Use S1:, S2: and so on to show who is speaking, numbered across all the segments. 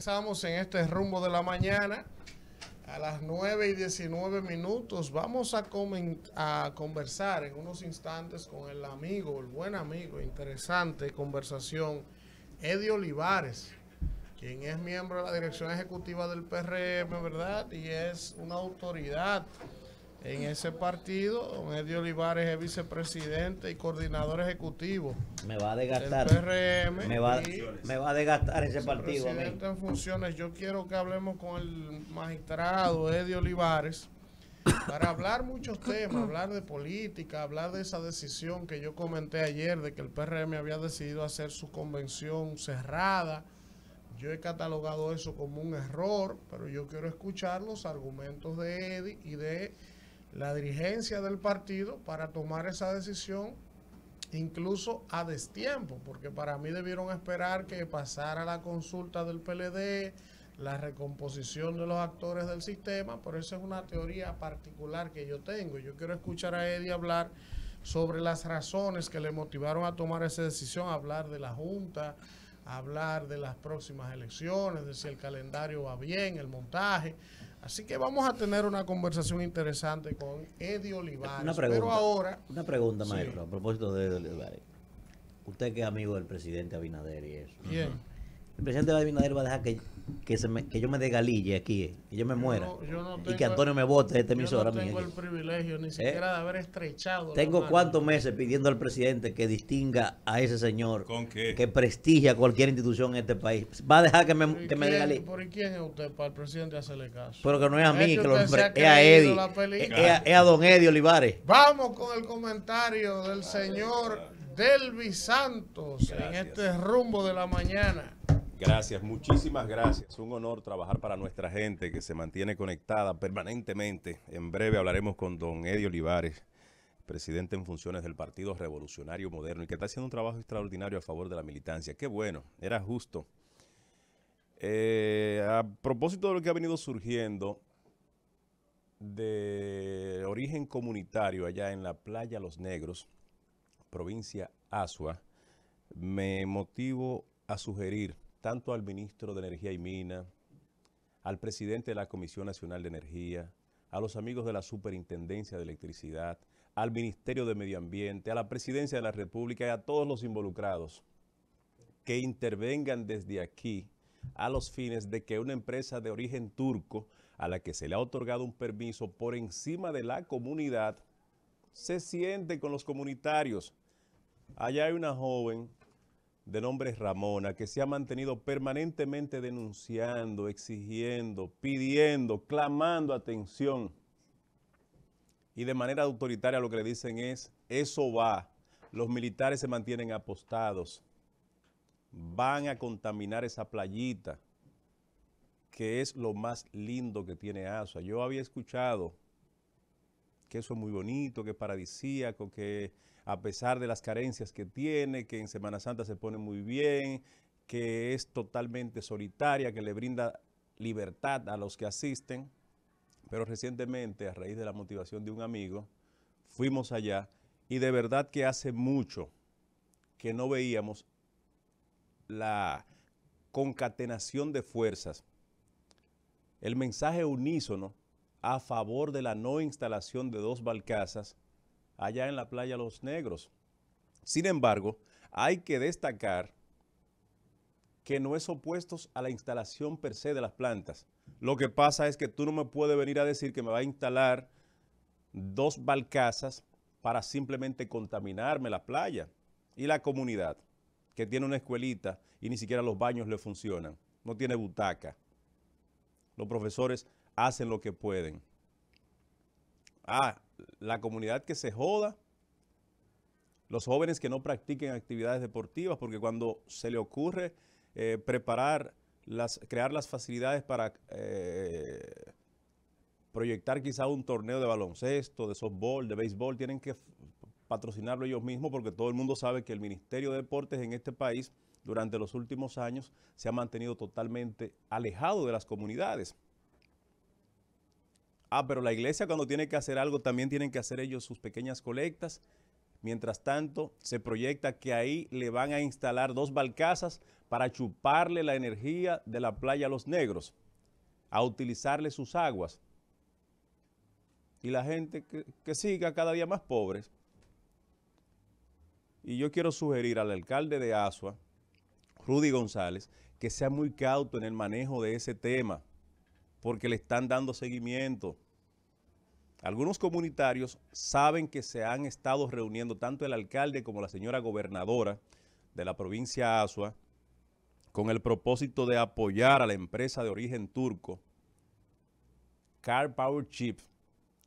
S1: Estábamos en este rumbo de la mañana a las 9 y 19 minutos. Vamos a, a conversar en unos instantes con el amigo, el buen amigo, interesante conversación, Eddie Olivares, quien es miembro de la dirección ejecutiva del PRM, ¿verdad? Y es una autoridad en ese partido, don Eddie Olivares es vicepresidente y coordinador ejecutivo. Me va a desgastar. PRM me, va, a desgastar ese partido. Presidente en funciones, yo quiero que hablemos con el magistrado Eddie Olivares para hablar muchos temas, hablar de política, hablar de esa decisión que yo comenté ayer de que el PRM había decidido hacer su convención cerrada. Yo he catalogado eso como un error, pero yo quiero escuchar los argumentos de Eddie y de la dirigencia del partido para tomar esa decisión incluso a destiempo, porque para mí debieron esperar que pasara la consulta del PLD, la recomposición de los actores del sistema, pero esa es una teoría particular que yo tengo. Yo quiero escuchar a Eddie hablar sobre las razones que le motivaron a tomar esa decisión, hablar de la Junta, hablar de las próximas elecciones, de si el calendario va bien, el montaje. Así que vamos a tener una conversación interesante con Eddie Olivares. pero ahora,
S2: una pregunta maestro, a propósito de Eddie Olivares. Usted que es amigo del presidente Abinader y eso. Bien. El presidente Abinader va a dejar que, que, se me, que yo me desgalille aquí, eh, que yo me muera. y que Antonio me vote de esta emisora. Yo no tengo el
S1: privilegio ni eh. siquiera de haber estrechado. Tengo cuántos
S2: meses pidiendo al presidente que distinga a ese señor. Que prestigia cualquier institución en este país. Va a dejar que me, que
S1: ¿Por quién es usted para el presidente hacerle caso? Pero que no es a mí, que, lo es a Eddie. Es, a, don Eddie Olivares. Vamos con el comentario del señor Delvis Santos en este rumbo de la mañana.
S2: Gracias, muchísimas gracias. Un honor trabajar para nuestra gente que se mantiene conectada permanentemente. En breve hablaremos con don Eddie Olivares, presidente en funciones del Partido Revolucionario Moderno y que está haciendo un trabajo extraordinario a favor de la militancia. Qué bueno, era justo. Eh, a propósito de lo que ha venido surgiendo de origen comunitario allá en la playa Los Negros, provincia Asua, me motivo a sugerir tanto al ministro de Energía y Mina, al presidente de la Comisión Nacional de Energía, a los amigos de la Superintendencia de Electricidad, al Ministerio de Medio Ambiente, a la Presidencia de la República y a todos los involucrados que intervengan desde aquí a los fines de que una empresa de origen turco a la que se le ha otorgado un permiso por encima de la comunidad se siente con los comunitarios. Allá hay una joven de nombre Ramona, que se ha mantenido permanentemente denunciando, exigiendo, pidiendo, clamando atención. Y de manera autoritaria lo que le dicen es, eso va, los militares se mantienen apostados, van a contaminar esa playita, que es lo más lindo que tiene ASOA. Yo había escuchado que eso es muy bonito, que es paradisíaco, que a pesar de las carencias que tiene, que en Semana Santa se pone muy bien, que es totalmente solitaria, que le brinda libertad a los que asisten. Pero recientemente, a raíz de la motivación de un amigo, fuimos allá y de verdad que hace mucho que no veíamos la concatenación de fuerzas, el mensaje unísono a favor de la no instalación de dos balcazas allá en la playa Los Negros. Sin embargo, hay que destacar que no es opuestos a la instalación per se de las plantas. Lo que pasa es que tú no me puedes venir a decir que me va a instalar dos balcazas para simplemente contaminarme la playa y la comunidad que tiene una escuelita y ni siquiera los baños le funcionan, no tiene butaca. Los profesores hacen lo que pueden. Ah, la comunidad que se joda, los jóvenes que no practiquen actividades deportivas, porque cuando se le ocurre eh, preparar, las, crear las facilidades para eh, proyectar quizá un torneo de baloncesto, de softball, de béisbol, tienen que patrocinarlo ellos mismos porque todo el mundo sabe que el Ministerio de Deportes en este país durante los últimos años se ha mantenido totalmente alejado de las comunidades. Ah, pero la iglesia cuando tiene que hacer algo, también tienen que hacer ellos sus pequeñas colectas. Mientras tanto, se proyecta que ahí le van a instalar dos balcazas para chuparle la energía de la playa a los negros, a utilizarle sus aguas. Y la gente que, que siga cada día más pobres. Y yo quiero sugerir al alcalde de Asua, Rudy González, que sea muy cauto en el manejo de ese tema porque le están dando seguimiento. Algunos comunitarios saben que se han estado reuniendo tanto el alcalde como la señora gobernadora de la provincia Asua con el propósito de apoyar a la empresa de origen turco Car Power Chip,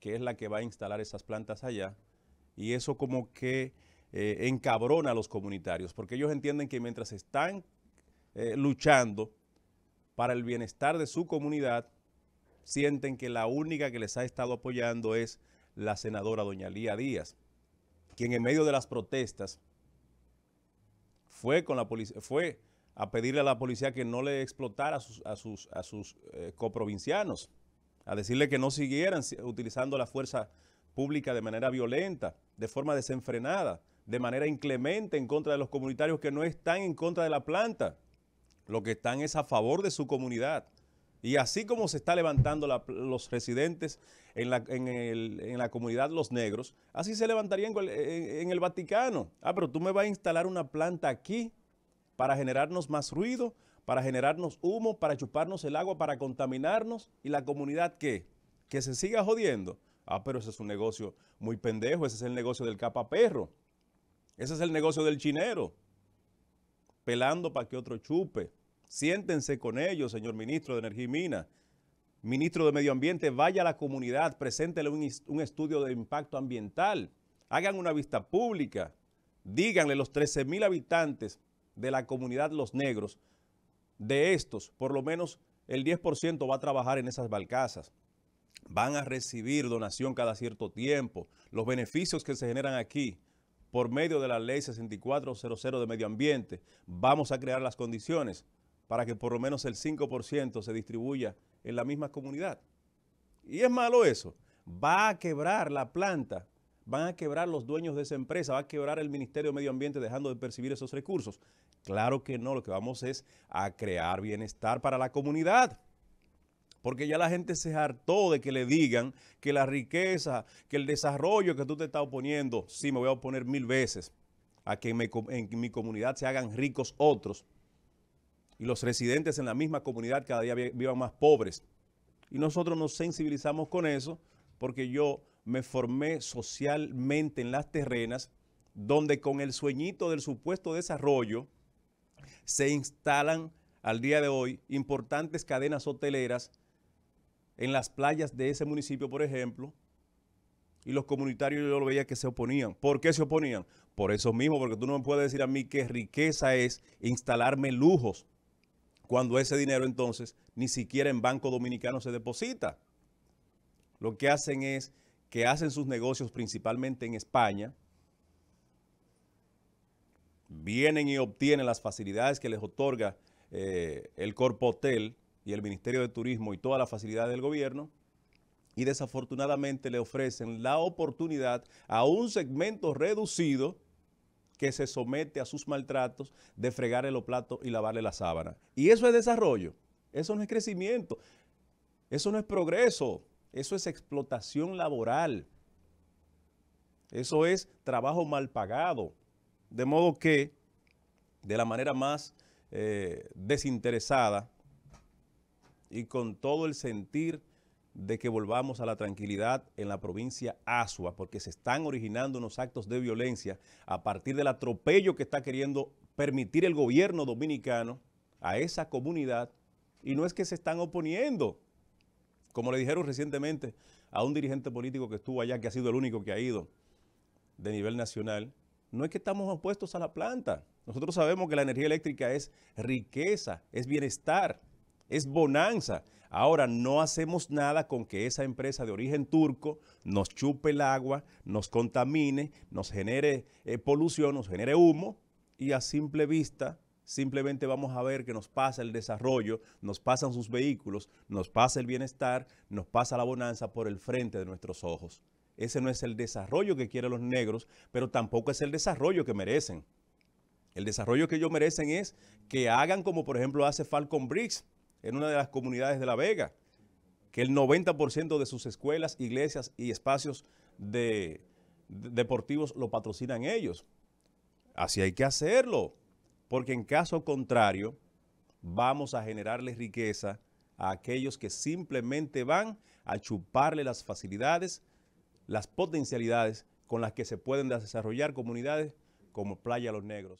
S2: que es la que va a instalar esas plantas allá. Y eso como que eh, encabrona a los comunitarios, porque ellos entienden que mientras están eh, luchando para el bienestar de su comunidad, sienten que la única que les ha estado apoyando es la senadora doña Lía Díaz, quien en medio de las protestas fue, con la fue a pedirle a la policía que no le explotara a sus, a sus, eh, coprovincianos, a decirle que no siguieran utilizando la fuerza pública de manera violenta, de forma desenfrenada, de manera inclemente en contra de los comunitarios que no están en contra de la planta, lo que están es a favor de su comunidad. Y así como se está levantando los residentes en la, comunidad Los Negros, así se levantaría eh, en, el Vaticano. Ah, pero tú me vas a instalar una planta aquí para generarnos más ruido, para generarnos humo, para chuparnos el agua, para contaminarnos. ¿Y la comunidad qué? Que se siga jodiendo. Ah, pero ese es un negocio muy pendejo, ese es el negocio del capaperro. Ese es el negocio del chinero, pelando para que otro chupe. Siéntense con ellos, señor ministro de Energía y Minas. Ministro de Medio Ambiente, vaya a la comunidad, preséntele un, estudio de impacto ambiental, hagan una vista pública, díganle los 13.000 mil habitantes de la comunidad Los Negros, de estos, por lo menos el 10% va a trabajar en esas balcazas. Van a recibir donación cada cierto tiempo. Los beneficios que se generan aquí por medio de la ley 6400 de medio ambiente, vamos a crear las condiciones para que por lo menos el 5% se distribuya en la misma comunidad. Y es malo eso. Va a quebrar la planta, van a quebrar los dueños de esa empresa, va a quebrar el Ministerio de Medio Ambiente dejando de percibir esos recursos. Claro que no, lo que vamos es a crear bienestar para la comunidad. Porque ya la gente se hartó de que le digan que la riqueza, que el desarrollo que tú te estás oponiendo, sí, me voy a oponer mil veces a que en mi comunidad se hagan ricos otros y los residentes en la misma comunidad cada día vivan más pobres. Y nosotros nos sensibilizamos con eso porque yo me formé socialmente en las terrenas donde con el sueñito del supuesto desarrollo se instalan al día de hoy importantes cadenas hoteleras en las playas de ese municipio, por ejemplo, y los comunitarios yo lo veía que se oponían. ¿Por qué se oponían? Por eso mismo, porque tú no me puedes decir a mí qué riqueza es instalarme lujos cuando ese dinero entonces ni siquiera en Banco Dominicano se deposita. Lo que hacen es que hacen sus negocios principalmente en España, vienen y obtienen las facilidades que les otorga eh, el Corpo Hotel y el Ministerio de Turismo y todas las facilidades del gobierno, y desafortunadamente le ofrecen la oportunidad a un segmento reducido que se somete a sus maltratos de fregarle los platos y lavarle la sábana. Y eso es desarrollo, eso no es crecimiento, eso no es progreso, eso es explotación laboral, eso es trabajo mal pagado. De modo que, de la manera más eh, desinteresada y con todo el sentir de que volvamos a la tranquilidad en la provincia Asua, porque se están originando unos actos de violencia a partir del atropello que está queriendo permitir el gobierno dominicano a esa comunidad. Y no es que se están oponiendo, como le dijeron recientemente a un dirigente político que estuvo allá, que ha sido el único que ha ido de nivel nacional, no es que estamos opuestos a la planta. Nosotros sabemos que la energía eléctrica es riqueza, es bienestar, es bonanza. Ahora no hacemos nada con que esa empresa de origen turco nos chupe el agua, nos contamine, nos genere eh, polución, nos genere humo y a simple vista simplemente vamos a ver que nos pasa el desarrollo, nos pasan sus vehículos, nos pasa el bienestar, nos pasa la bonanza por el frente de nuestros ojos. Ese no es el desarrollo que quieren los negros, pero tampoco es el desarrollo que merecen. El desarrollo que ellos merecen es que hagan como por ejemplo hace Falcon Briggs, en una de las comunidades de La Vega, que el 90% de sus escuelas, iglesias y espacios deportivos lo patrocinan ellos. Así hay que hacerlo, porque en caso contrario vamos a generarles riqueza a aquellos que simplemente van a chuparle las facilidades, las potencialidades con las que se pueden desarrollar comunidades como Playa Los Negros.